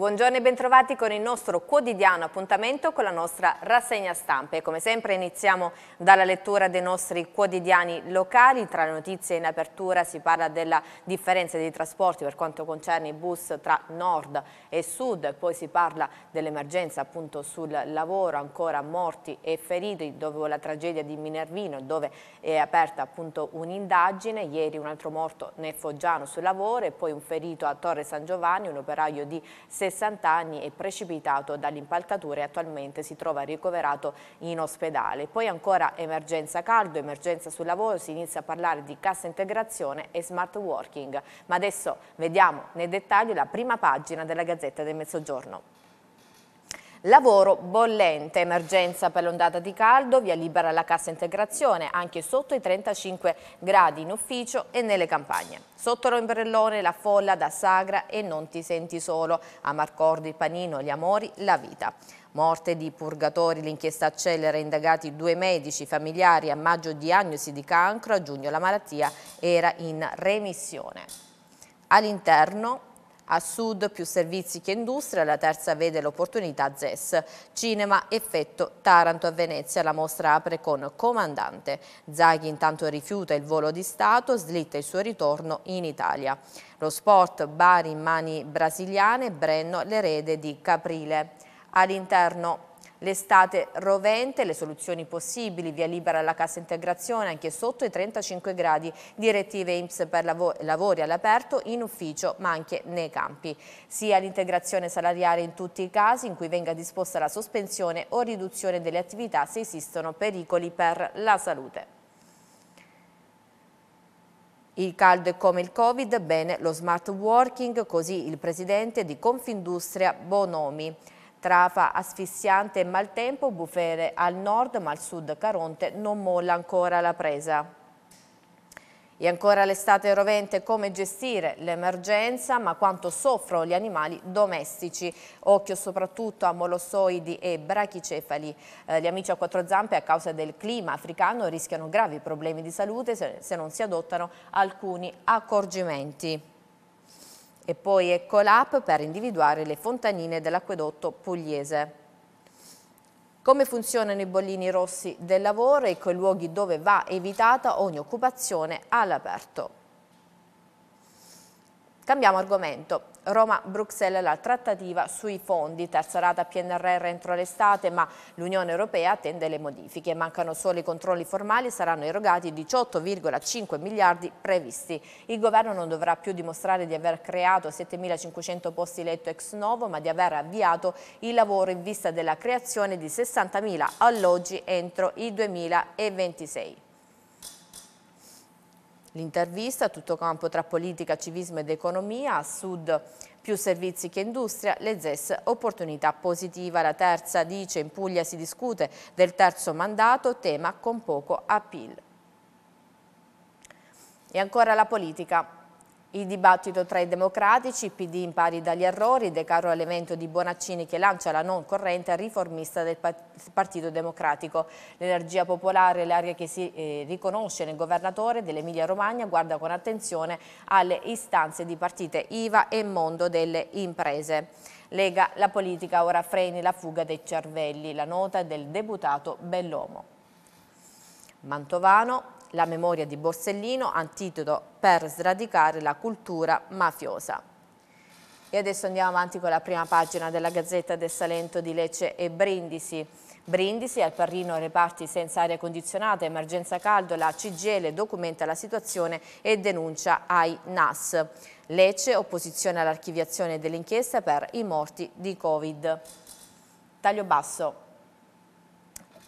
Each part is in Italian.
Buongiorno e bentrovati con il nostro quotidiano appuntamento con la nostra rassegna stampe. Come sempre iniziamo dalla lettura dei nostri quotidiani locali. Tra le notizie in apertura si parla della differenza dei trasporti per quanto concerne i bus tra nord e sud. Poi si parla dell'emergenza appunto sul lavoro, ancora morti e feriti dopo la tragedia di Minervino dove è aperta appunto un'indagine. Ieri un altro morto nel Foggiano sul lavoro e poi un ferito a Torre San Giovanni, un operaio di 60 60 anni, è precipitato dall'impaltatura e attualmente si trova ricoverato in ospedale. Poi ancora emergenza caldo, emergenza sul lavoro, si inizia a parlare di cassa integrazione e smart working. Ma adesso vediamo nei dettagli la prima pagina della Gazzetta del Mezzogiorno. Lavoro bollente, emergenza per l'ondata di caldo, via libera la cassa integrazione, anche sotto i 35 gradi in ufficio e nelle campagne. Sotto l'ombrellone la folla da sagra e non ti senti solo, a Marcordi il panino, gli amori, la vita. Morte di purgatori, l'inchiesta accelera indagati due medici familiari a maggio diagnosi di cancro, a giugno la malattia era in remissione. All'interno a sud più servizi che industria, la terza vede l'opportunità ZES. Cinema, effetto Taranto a Venezia, la mostra apre con Comandante. Zaghi intanto rifiuta il volo di Stato, slitta il suo ritorno in Italia. Lo sport, Bari in mani brasiliane, Brenno l'erede di Caprile. All'interno L'estate rovente, le soluzioni possibili, via libera alla cassa integrazione anche sotto i 35 gradi, direttive IMSS per lav lavori all'aperto in ufficio ma anche nei campi. Sia l'integrazione salariale in tutti i casi in cui venga disposta la sospensione o riduzione delle attività se esistono pericoli per la salute. Il caldo è come il Covid, bene lo smart working, così il presidente di Confindustria Bonomi. Trafa asfissiante e maltempo, bufere al nord ma al sud Caronte non molla ancora la presa. E ancora l'estate rovente, come gestire l'emergenza, ma quanto soffrono gli animali domestici. Occhio soprattutto a molossoidi e brachicefali. Eh, gli amici a quattro zampe a causa del clima africano rischiano gravi problemi di salute se, se non si adottano alcuni accorgimenti e poi ecco l'app per individuare le fontanine dell'acquedotto pugliese. Come funzionano i bollini rossi del lavoro e quei luoghi dove va evitata ogni occupazione all'aperto. Cambiamo argomento. Roma-Bruxelles la trattativa sui fondi, terza rata PNRR entro l'estate, ma l'Unione Europea attende le modifiche. Mancano solo i controlli formali e saranno erogati 18,5 miliardi previsti. Il governo non dovrà più dimostrare di aver creato 7.500 posti letto ex novo, ma di aver avviato il lavoro in vista della creazione di 60.000 alloggi entro il 2026. L'intervista, tutto campo tra politica, civismo ed economia, a sud più servizi che industria, le ZES opportunità positiva. La terza dice in Puglia si discute del terzo mandato, tema con poco appeal. E ancora la politica. Il dibattito tra i democratici, PD impari dagli errori, decaro all'evento di Bonaccini che lancia la non corrente riformista del Partito Democratico. L'energia popolare, l'area che si eh, riconosce nel governatore dell'Emilia Romagna, guarda con attenzione alle istanze di partite IVA e mondo delle imprese. Lega la politica ora freni la fuga dei cervelli, la nota del deputato Bellomo. Mantovano, la memoria di Borsellino, antitodo per sradicare la cultura mafiosa. E adesso andiamo avanti con la prima pagina della Gazzetta del Salento di Lecce e Brindisi. Brindisi, al Parrino reparti senza aria condizionata, emergenza caldo, la CGL documenta la situazione e denuncia ai NAS. Lecce, opposizione all'archiviazione dell'inchiesta per i morti di Covid. Taglio basso.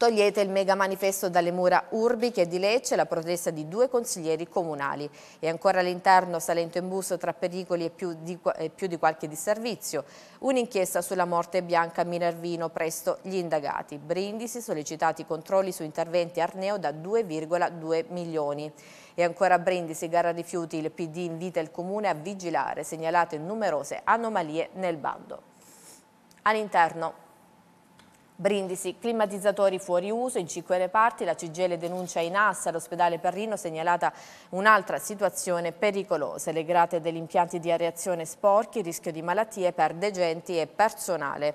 Togliete il mega manifesto dalle mura Urbi che è di Lecce, la protesta di due consiglieri comunali. E ancora all'interno Salento in busto tra pericoli e più di, e più di qualche disservizio. Un'inchiesta sulla morte bianca Minervino, presto gli indagati. Brindisi sollecitati controlli su interventi Arneo da 2,2 milioni. E ancora a Brindisi, gara rifiuti, il PD invita il comune a vigilare, segnalate numerose anomalie nel bando. All'interno Brindisi, climatizzatori fuori uso in cinque reparti, la CGL denuncia in assa all'ospedale Perrino segnalata un'altra situazione pericolosa, le grate degli impianti di areazione sporchi, rischio di malattie per degenti e personale.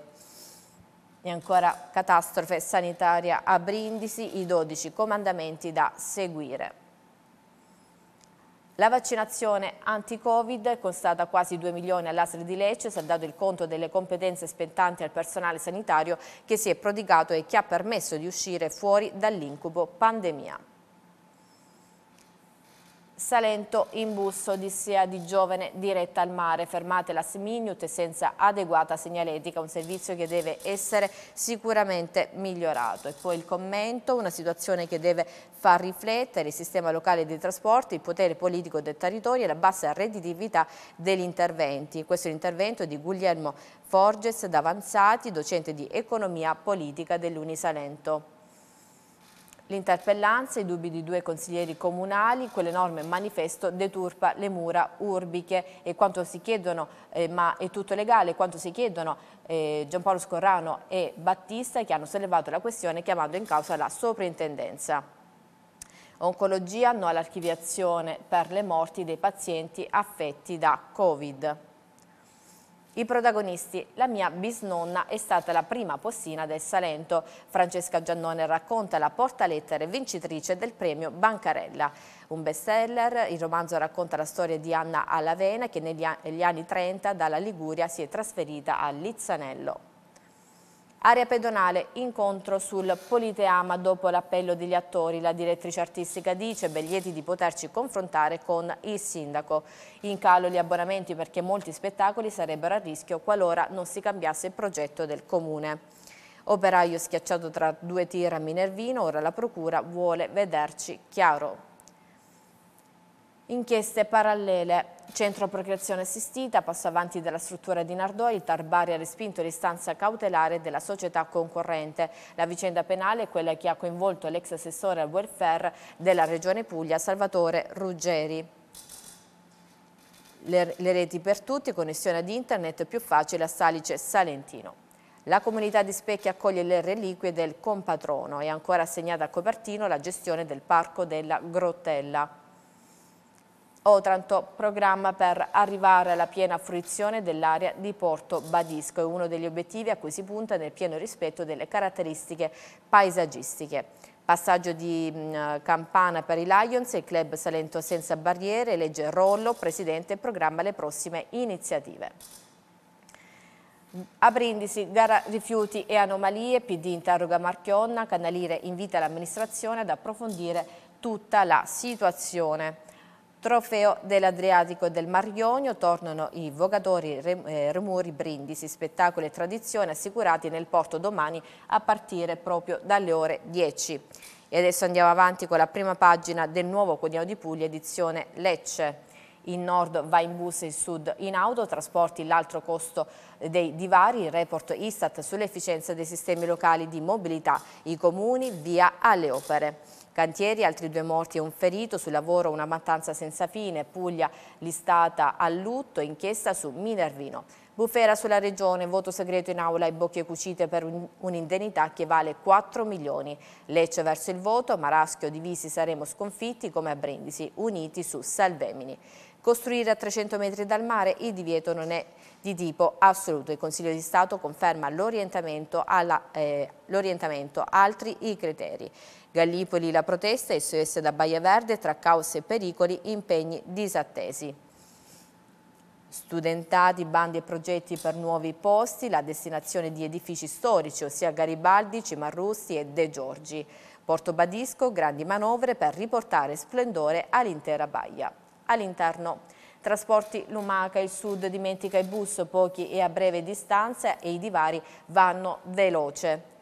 E ancora catastrofe sanitaria a Brindisi, i 12 comandamenti da seguire. La vaccinazione anti-Covid, costata quasi 2 milioni all'ASL di Lecce, si è dato il conto delle competenze spettanti al personale sanitario che si è prodigato e che ha permesso di uscire fuori dall'incubo pandemia. Salento in busso, odissea di giovane diretta al mare, fermate la Smignute senza adeguata segnaletica, un servizio che deve essere sicuramente migliorato. E poi il commento, una situazione che deve far riflettere il sistema locale dei trasporti, il potere politico del territorio e la bassa redditività degli interventi. Questo è l'intervento di Guglielmo Forges d'Avanzati, docente di economia politica dell'Unisalento. L'interpellanza, i dubbi di due consiglieri comunali, quell'enorme manifesto deturpa le mura urbiche e quanto si chiedono, eh, ma è tutto legale, quanto si chiedono eh, Giampaolo Scorrano e Battista che hanno sollevato la questione chiamando in causa la soprintendenza. Oncologia no all'archiviazione per le morti dei pazienti affetti da Covid. I protagonisti, la mia bisnonna è stata la prima possina del Salento. Francesca Giannone racconta la portalettere vincitrice del premio Bancarella. Un bestseller, il romanzo racconta la storia di Anna Alavena che negli anni 30 dalla Liguria si è trasferita a Lizzanello. Area pedonale, incontro sul Politeama dopo l'appello degli attori. La direttrice artistica dice ben lieti di poterci confrontare con il sindaco. In calo gli abbonamenti perché molti spettacoli sarebbero a rischio qualora non si cambiasse il progetto del comune. Operaio schiacciato tra due tir a Minervino, ora la procura vuole vederci chiaro. Inchieste parallele. Centro Procreazione Assistita, passo avanti della struttura di il Tarbari ha respinto l'istanza cautelare della società concorrente. La vicenda penale è quella che ha coinvolto l'ex assessore al welfare della Regione Puglia, Salvatore Ruggeri. Le, le reti per tutti, connessione ad internet più facile a Salice Salentino. La comunità di Specchia accoglie le reliquie del compatrono e ancora assegnata a Copertino la gestione del parco della Grottella. Otranto programma per arrivare alla piena fruizione dell'area di Porto Badisco. È uno degli obiettivi a cui si punta nel pieno rispetto delle caratteristiche paesaggistiche. Passaggio di mm, campana per i Lions il club Salento Senza Barriere, legge Rollo, presidente, programma le prossime iniziative. A Brindisi, gara rifiuti e anomalie, PD interroga Marchionna, Canalire invita l'amministrazione ad approfondire tutta la situazione. Trofeo dell'Adriatico e del Mar Ionio tornano i vogatori Remuri eh, Brindisi, spettacoli e tradizione assicurati nel porto domani a partire proprio dalle ore 10. E adesso andiamo avanti con la prima pagina del nuovo Cuneo di Puglia edizione Lecce il nord va in bus, il sud in auto, trasporti l'altro costo dei divari, il report Istat sull'efficienza dei sistemi locali di mobilità, i comuni via alle opere. Cantieri, altri due morti e un ferito, sul lavoro una mattanza senza fine, Puglia listata a lutto, inchiesta su Minervino. Bufera sulla regione, voto segreto in aula e bocche cucite per un'indennità che vale 4 milioni. Lecce verso il voto, Maraschio divisi saremo sconfitti come a Brindisi, uniti su Salvemini. Costruire a 300 metri dal mare il divieto non è di tipo assoluto. Il Consiglio di Stato conferma l'orientamento, eh, altri i criteri. Gallipoli la protesta, SOS da Baia Verde, tra caos e pericoli, impegni disattesi. Studentati, bandi e progetti per nuovi posti, la destinazione di edifici storici, ossia Garibaldi, Cimarrusti e De Giorgi. Porto Badisco, grandi manovre per riportare splendore all'intera Baia all'interno. Trasporti Lumaca, il sud dimentica i bus, pochi e a breve distanza e i divari vanno veloce.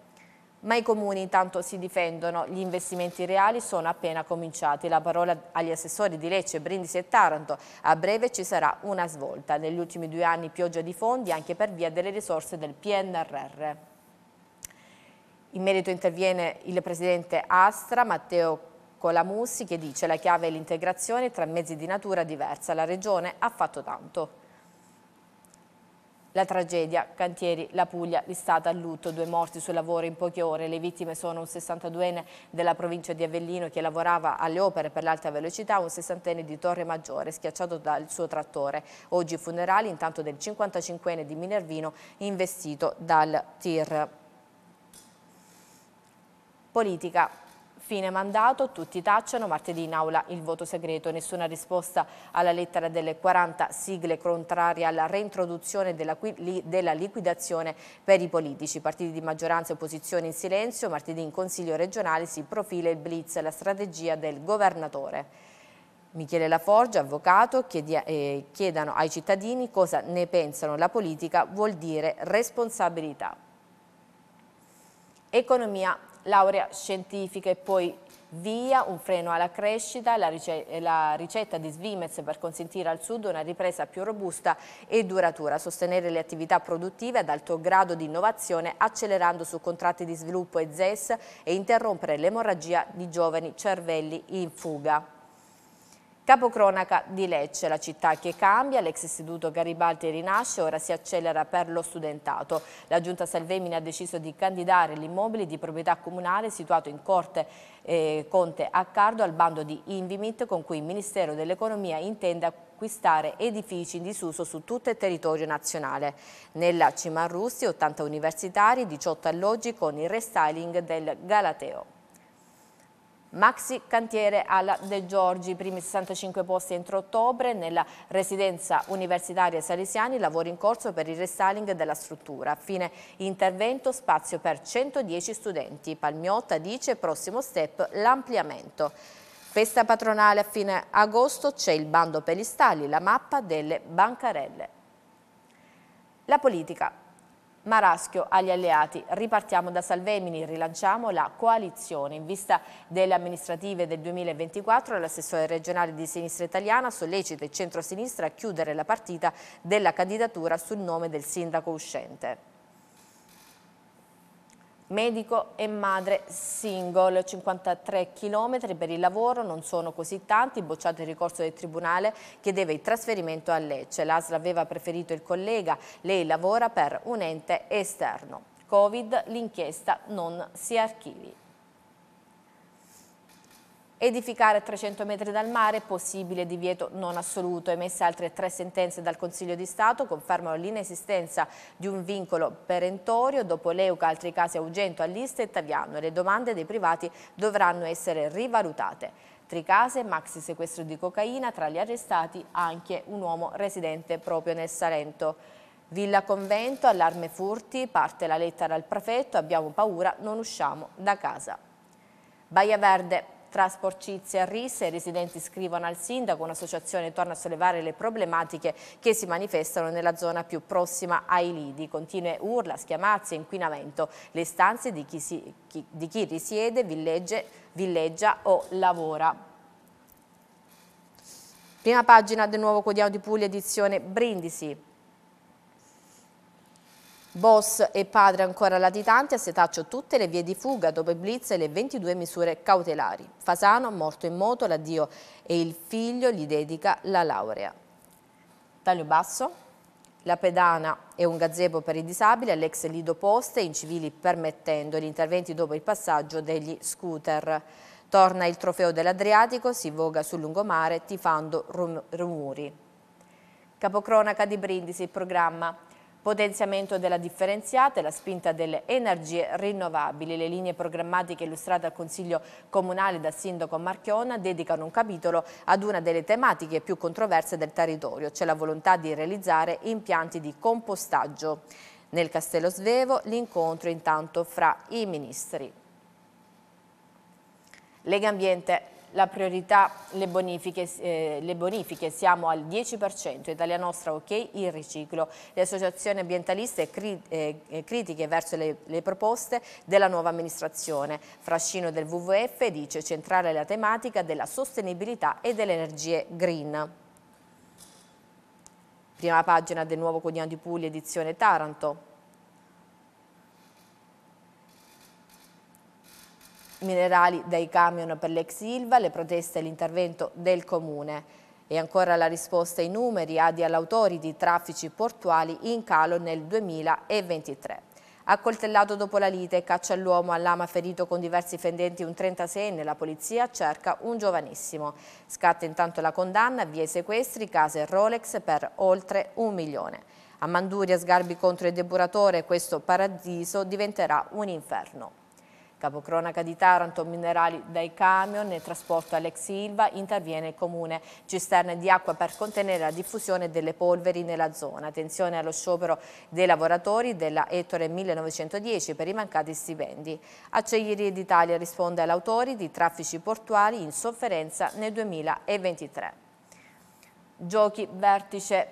Ma i comuni intanto si difendono, gli investimenti reali sono appena cominciati. La parola agli assessori di Lecce, Brindisi e Taranto. A breve ci sarà una svolta. Negli ultimi due anni pioggia di fondi anche per via delle risorse del PNRR. In merito interviene il presidente Astra, Matteo Nicola Mussi che dice la chiave è l'integrazione tra mezzi di natura diversa, la regione ha fatto tanto. La tragedia, cantieri, la Puglia, listata a lutto, due morti sul lavoro in poche ore. Le vittime sono un 62enne della provincia di Avellino che lavorava alle opere per l'alta velocità, un 60enne di Torre Maggiore schiacciato dal suo trattore. Oggi i funerali intanto del 55enne di Minervino investito dal TIR. Politica. Fine mandato, tutti tacciano, martedì in aula il voto segreto, nessuna risposta alla lettera delle 40 sigle contrarie alla reintroduzione della, della liquidazione per i politici. Partiti di maggioranza e opposizione in silenzio, martedì in Consiglio regionale si profila il blitz, la strategia del governatore. Michele Laforgia, avvocato, chiedano eh, ai cittadini cosa ne pensano. La politica vuol dire responsabilità. Economia laurea scientifica e poi via, un freno alla crescita, la, rice la, ricetta di Svimez per consentire al Sud una ripresa più robusta e duratura, sostenere le attività produttive ad alto grado di innovazione accelerando su contratti di sviluppo e ZES e interrompere l'emorragia di giovani cervelli in fuga. Capocronaca di Lecce, la città che cambia, l'ex istituto Garibaldi rinasce, ora si accelera per lo studentato. La giunta Salvemini ha deciso di candidare l'immobile di proprietà comunale situato in corte eh, Conte a Cardo al bando di Invimit con cui il Ministero dell'Economia intende acquistare edifici in disuso su tutto il territorio nazionale. Nella Cimarrussi 80 universitari, 18 alloggi con il restyling del Galateo. Maxi Cantiere alla De Giorgi, i primi 65 posti entro ottobre nella residenza universitaria Salesiani, lavori in corso per il restyling della struttura. A fine intervento spazio per 110 studenti. Palmiotta dice prossimo step l'ampliamento. Festa patronale a fine agosto c'è il bando per gli stalli, la mappa delle bancarelle. La politica Maraschio agli alleati. Ripartiamo da Salvemini, rilanciamo la coalizione. In vista delle amministrative del 2024, l'assessore regionale di sinistra italiana sollecita il centro-sinistra a chiudere la partita della candidatura sul nome del sindaco uscente. Medico e madre single, 53 km per il lavoro, non sono così tanti, bocciato il ricorso del Tribunale chiedeva il trasferimento a Lecce. L'ASL aveva preferito il collega, lei lavora per un ente esterno. Covid, l'inchiesta non si archivi. Edificare a 300 metri dal mare, possibile divieto non assoluto. Emesse altre tre sentenze dal Consiglio di Stato confermano l'inesistenza di un vincolo perentorio. Dopo l'EUCA, altri casi Augento, all'Ista e Taviano. Le domande dei privati dovranno essere rivalutate. Tricase, maxi sequestro di cocaina, tra gli arrestati anche un uomo residente proprio nel Salento. Villa Convento, allarme furti, parte la lettera al prefetto, abbiamo paura, non usciamo da casa. Baia Verde, tra sporcizia e risse, i residenti scrivono al sindaco, un'associazione torna a sollevare le problematiche che si manifestano nella zona più prossima ai lidi. Continue urla, schiamazzi e inquinamento, le stanze di chi, si, chi, di chi risiede, villegge, villeggia o lavora. Prima pagina del nuovo quotidiano di Puglia, edizione Brindisi. Boss e padre ancora latitanti a Setaccio tutte le vie di fuga dopo i blitz e le 22 misure cautelari. Fasano, morto in moto, l'addio e il figlio gli dedica la laurea. Taglio basso. La pedana e un gazebo per i disabili all'ex Lido Poste, in civili permettendo gli interventi dopo il passaggio degli scooter. Torna il trofeo dell'Adriatico, si voga sul lungomare tifando rum rumori. Capocronaca di Brindisi, il programma potenziamento della differenziata e la spinta delle energie rinnovabili. Le linee programmatiche illustrate al Consiglio Comunale da Sindaco Marchiona dedicano un capitolo ad una delle tematiche più controverse del territorio, cioè la volontà di realizzare impianti di compostaggio. Nel Castello Svevo l'incontro intanto fra i ministri. Lega Ambiente la priorità le bonifiche, eh, le bonifiche, siamo al 10%, Italia Nostra ok il riciclo. Le associazioni ambientaliste cri eh, eh, critiche verso le, le, proposte della nuova amministrazione. Frascino del WWF dice centrale la tematica della sostenibilità e delle energie green. Prima pagina del nuovo Codiano di Puglia edizione Taranto. minerali dai camion per l'ex Ilva, le proteste e l'intervento del Comune. E ancora la risposta ai numeri, adi all'autori di traffici portuali in calo nel 2023. Accoltellato dopo la lite, caccia all'uomo all'ama ferito con diversi fendenti un 36enne, la polizia cerca un giovanissimo. Scatta intanto la condanna, via i sequestri, case Rolex per oltre un milione. A Manduria sgarbi contro il depuratore, questo paradiso diventerà un inferno. Capocronaca di Taranto, minerali dai camion e trasporto Alex Silva, interviene il comune. Cisterne di acqua per contenere la diffusione delle polveri nella zona. Attenzione allo sciopero dei lavoratori della Ettore 1910 per i mancati stipendi. Acciaierie d'Italia risponde agli autori di traffici portuali in sofferenza nel 2023. Giochi vertice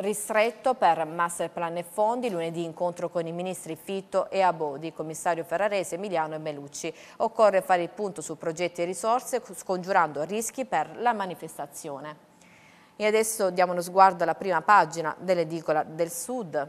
ristretto per master plan e Fondi, lunedì incontro con i ministri Fitto e Abodi, commissario Ferrarese, Emiliano e Melucci. Occorre fare il punto su progetti e risorse, scongiurando rischi per la manifestazione. E adesso diamo uno sguardo alla prima pagina dell'edicola del Sud.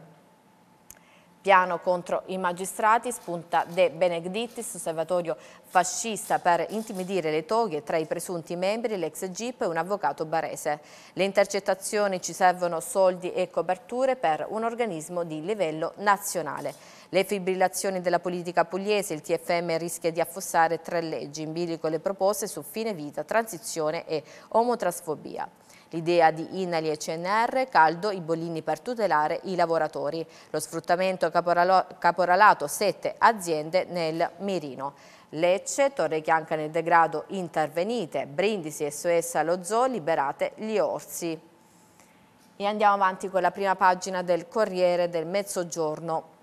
Piano contro i magistrati spunta De Benedictis, osservatorio fascista per intimidire le toghe tra i presunti membri, l'ex GIP e un avvocato barese. Le intercettazioni ci servono soldi e coperture per un organismo di livello nazionale. Le fibrillazioni della politica pugliese, il TFM rischia di affossare tre leggi, in bilico le proposte su fine vita, transizione e omotrasfobia. L'idea di Inali e CNR, caldo i bollini per tutelare i lavoratori. Lo sfruttamento caporalato, sette aziende nel mirino. Lecce, Torre Chianca nel degrado intervenite, Brindisi, SOS allo zoo, liberate gli orsi. E andiamo avanti con la prima pagina del Corriere del Mezzogiorno.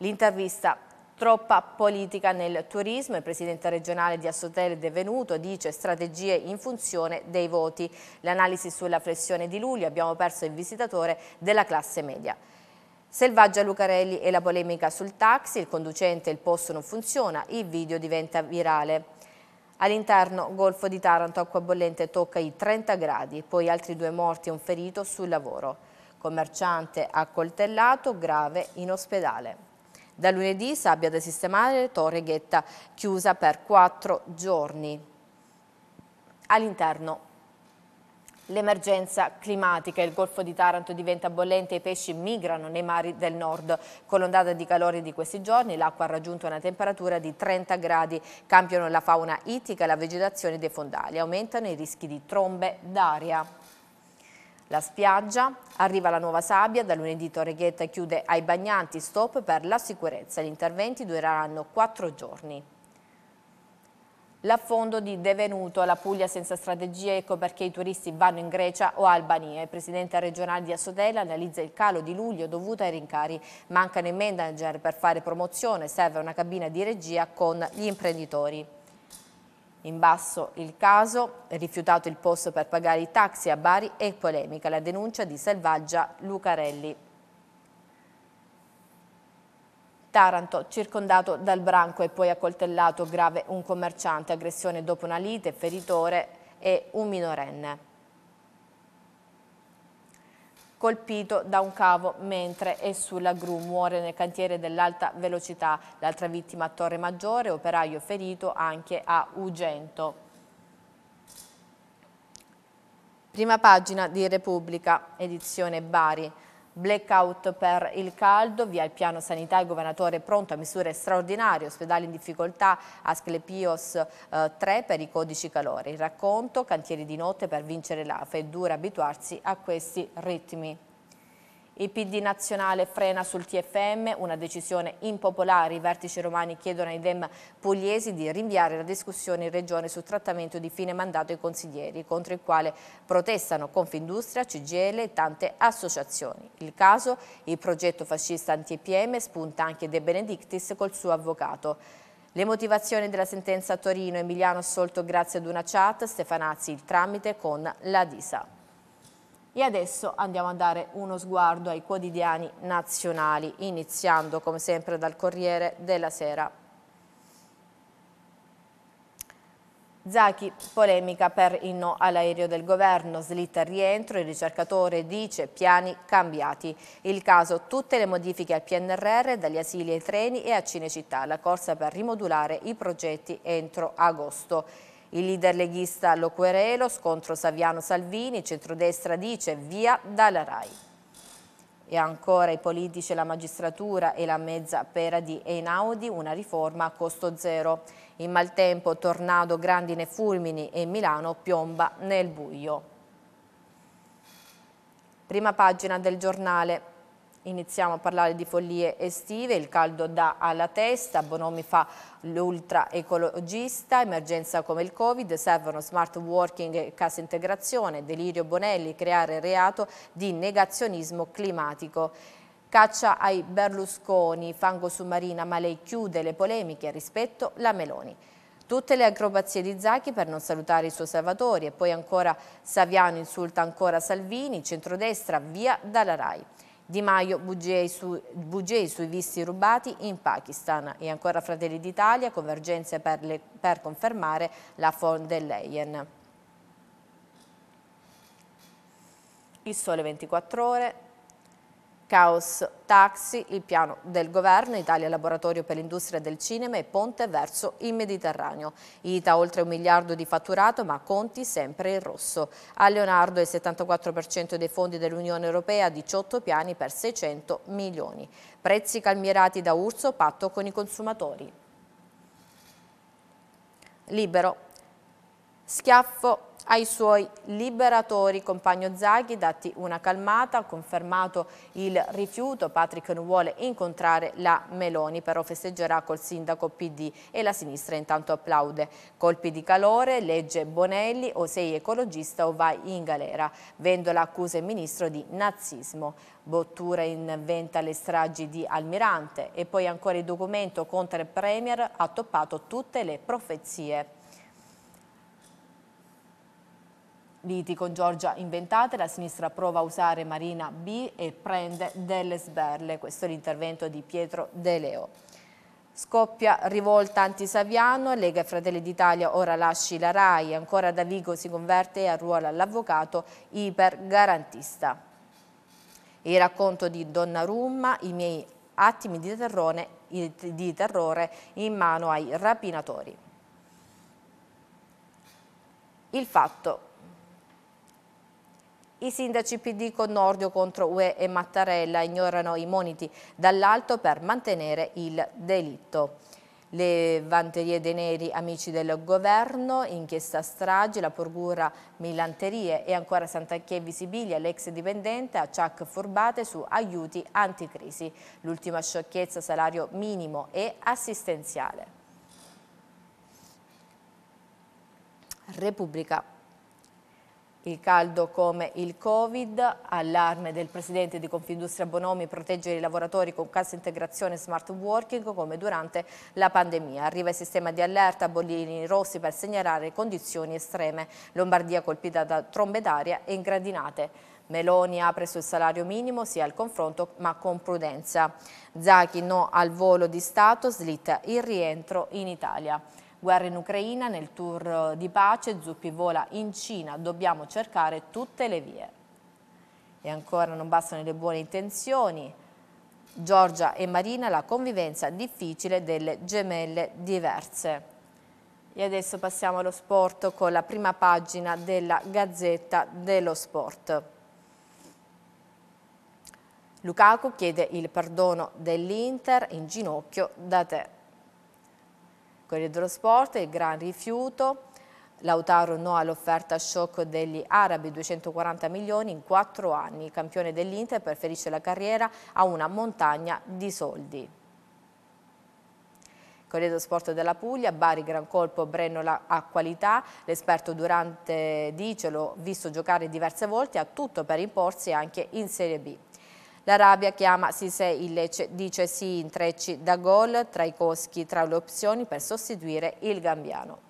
L'intervista Troppa politica nel turismo, il presidente regionale di Assotel è Venuto dice strategie in funzione dei voti. L'analisi sulla flessione di luglio, abbiamo perso il visitatore della classe media. Selvaggia Lucarelli e la polemica sul taxi, il conducente e il posto non funziona, il video diventa virale. All'interno Golfo di Taranto acqua bollente tocca i 30 gradi, poi altri due morti e un ferito sul lavoro. Commerciante accoltellato, grave in ospedale. Da lunedì sabbia da sistemare Torre Ghetta, chiusa per quattro giorni. All'interno L'emergenza climatica, il Golfo di Taranto diventa bollente e i pesci migrano nei mari del nord. Con l'ondata di calore di questi giorni l'acqua ha raggiunto una temperatura di 30 gradi, cambiano la fauna ittica e la vegetazione dei fondali, aumentano i rischi di trombe d'aria. La spiaggia, arriva la nuova sabbia, da lunedì Torreghetta chiude ai bagnanti stop per la sicurezza. Gli interventi dureranno quattro giorni. L'affondo di Devenuto, la Puglia senza strategie, ecco perché i turisti vanno in Grecia o Albania. Il presidente regionale di Assodella analizza il calo di luglio dovuto ai rincari. Mancano i manager per fare promozione, serve una cabina di regia con gli imprenditori. In basso il caso, rifiutato il posto per pagare i taxi a Bari e polemica la denuncia di Selvaggia Lucarelli. Taranto, circondato dal branco e poi accoltellato grave un commerciante, aggressione dopo una lite, feritore e un minorenne colpito da un cavo mentre è sulla gru, muore nel cantiere dell'alta velocità. L'altra vittima a Torre Maggiore, operaio ferito anche a Ugento. Prima pagina di Repubblica, edizione Bari. Blackout per il caldo, via il piano sanità, il governatore pronto a misure straordinarie, ospedali in difficoltà, Asclepios eh, 3 per i codici calore. Il racconto, cantieri di notte per vincere l'AFE, è dura abituarsi a questi ritmi. Il PD nazionale frena sul TFM, una decisione impopolare. I vertici romani chiedono ai Dem pugliesi di rinviare la discussione in regione sul trattamento di fine mandato ai consiglieri, contro il quale protestano Confindustria, CGL e tante associazioni. Il caso, il progetto fascista anti-EPM spunta anche De Benedictis col suo avvocato. Le motivazioni della sentenza a Torino, Emiliano assolto grazie ad una chat, Stefanazzi il tramite con la DISA. E adesso andiamo a dare uno sguardo ai quotidiani nazionali, iniziando come sempre dal Corriere della Sera. Zachi, polemica per il no all'aereo del governo, slitta il rientro, il ricercatore dice piani cambiati. Il caso, tutte le modifiche al PNRR, dagli asili ai treni e a Cinecittà, la corsa per rimodulare i progetti entro agosto. Il leader leghista lo querelo, scontro Saviano-Salvini, centrodestra dice via dalla RAI. E ancora i politici, la magistratura e la mezza pera di Einaudi, una riforma a costo zero. In maltempo, tornado, grandine, fulmini e Milano piomba nel buio. Prima pagina del giornale. Iniziamo a parlare di follie estive, il caldo dà alla testa, Bonomi fa l'ultra ecologista, emergenza come il Covid, servono smart working e casa integrazione, Delirio Bonelli creare reato di negazionismo climatico. Caccia ai Berlusconi, fango su Marina, ma lei chiude le polemiche rispetto alla Meloni tutte le acrobazie di Zacchi per non salutare i suoi salvatori e poi ancora Saviano insulta ancora Salvini, centrodestra via dalla RAI. Di Maio, Buggei, su, Buggei sui visti rubati in Pakistan e ancora Fratelli d'Italia, convergenze per, le, per confermare la von der Leyen. Il sole 24 ore, Caos Taxi, il piano del governo, Italia Laboratorio per l'Industria del Cinema e Ponte verso il Mediterraneo. Ita oltre un miliardo di fatturato ma conti sempre in rosso. A Leonardo il 74% dei fondi dell'Unione Europea, 18 piani per 600 milioni. Prezzi calmierati da Urso, patto con i consumatori. Libero Schiaffo ai suoi liberatori, compagno Zaghi, dati una calmata, confermato il rifiuto, Patrick non vuole incontrare la Meloni, però festeggerà col sindaco PD e la sinistra intanto applaude. Colpi di calore, legge Bonelli, o sei ecologista o vai in galera. Vendola accusa il ministro di nazismo. Bottura inventa le stragi di Almirante e poi ancora il documento contro il Premier ha toppato tutte le profezie. Liti con Giorgia inventate, la sinistra prova a usare Marina B e prende delle sberle. Questo è l'intervento di Pietro De Leo. Scoppia rivolta anti-Saviano, Lega e Fratelli d'Italia ora lasci la RAI, ancora Davigo si converte a ruolo all'avvocato ipergarantista. Il racconto di Donna Donnarumma, i miei attimi di terrore, di terrore in mano ai rapinatori. Il fatto i sindaci PD con Nordio contro UE e Mattarella ignorano i moniti dall'alto per mantenere il delitto. Le vanterie dei neri, amici del governo, inchiesta strage, la purgura Milanterie e ancora Sant'Anchievi Sibiglia, l'ex dipendente, a Ciac Furbate su aiuti anticrisi. L'ultima sciocchezza, salario minimo e assistenziale. Repubblica il caldo come il Covid, allarme del presidente di Confindustria Bonomi proteggere i lavoratori con cassa integrazione smart working come durante la pandemia. Arriva il sistema di allerta, bollini rossi per segnalare condizioni estreme. Lombardia colpita da trombe d'aria e ingradinate. Meloni apre sul salario minimo sia al confronto ma con prudenza. Zacchi no al volo di Stato, slitta il rientro in Italia. Guerra in Ucraina, nel tour di pace, Zuppi vola in Cina, dobbiamo cercare tutte le vie. E ancora non bastano le buone intenzioni. Giorgia e Marina, la convivenza difficile delle gemelle diverse. E adesso passiamo allo sport con la prima pagina della Gazzetta dello Sport. Lukaku chiede il perdono dell'Inter in ginocchio da te. Corriere dello Sport, il gran rifiuto, Lautaro no all'offerta shock degli arabi, 240 milioni in quattro anni. Il campione dell'Inter preferisce la carriera a una montagna di soldi. Corriere dello Sport della Puglia, Bari gran colpo, Brennola a qualità, l'esperto Durante dice, l'ho visto giocare diverse volte, ha tutto per imporsi anche in Serie B. L'Arabia chiama Sise il Lecce, dice sì intrecci da gol tra i coschi, tra le opzioni per sostituire il Gambiano.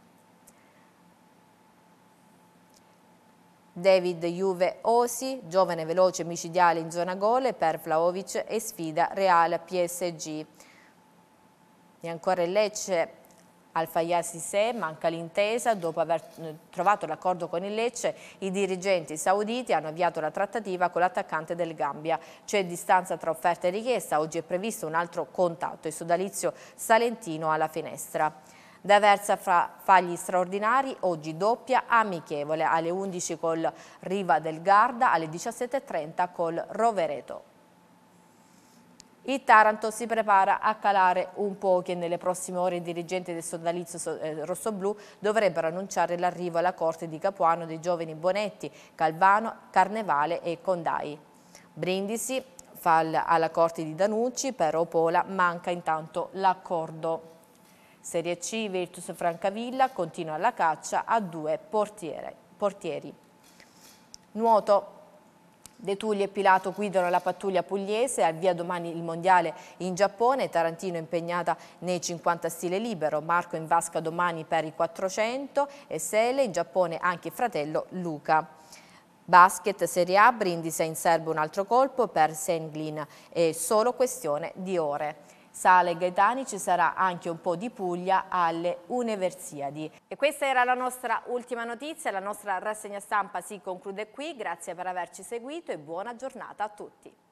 David Juve Osi, giovane veloce micidiale in zona gol per Vlaovic e sfida Real PSG. E ancora il Lecce al Fayas Sisè manca l'intesa, dopo aver eh, trovato l'accordo con il Lecce, i dirigenti sauditi hanno avviato la trattativa con l'attaccante del Gambia. C'è distanza tra offerta e richiesta, oggi è previsto un altro contatto, il sodalizio salentino alla finestra. D'Aversa fra fagli straordinari, oggi doppia amichevole alle 11 col Riva del Garda, alle 17.30 col Rovereto. Il Taranto si prepara a calare un po' che nelle prossime ore i dirigenti del sodalizio eh, rossoblù dovrebbero annunciare l'arrivo alla corte di Capuano dei giovani Bonetti, Calvano, Carnevale e Condai. Brindisi fa alla corte di Danucci, però Opola manca intanto l'accordo. Serie C Virtus Francavilla continua la caccia a due portiere, portieri. Nuoto De Tulli e Pilato guidano la pattuglia pugliese, avvia domani il mondiale in Giappone, Tarantino impegnata nei 50 stile libero, Marco in vasca domani per i 400 e Sele in Giappone anche il fratello Luca. Basket Serie A, Brindisi in serbo un altro colpo per Senglin, è solo questione di ore. Sale Gaetani ci sarà anche un po' di Puglia alle Universiadi. E questa era la nostra ultima notizia, la nostra rassegna stampa si conclude qui, grazie per averci seguito e buona giornata a tutti.